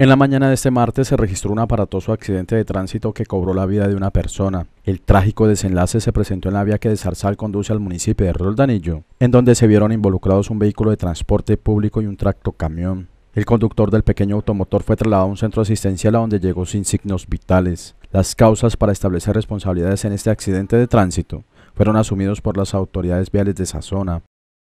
En la mañana de este martes se registró un aparatoso accidente de tránsito que cobró la vida de una persona. El trágico desenlace se presentó en la vía que de Zarzal conduce al municipio de Roldanillo, en donde se vieron involucrados un vehículo de transporte público y un tractocamión. El conductor del pequeño automotor fue trasladado a un centro asistencial a donde llegó sin signos vitales. Las causas para establecer responsabilidades en este accidente de tránsito fueron asumidos por las autoridades viales de esa zona.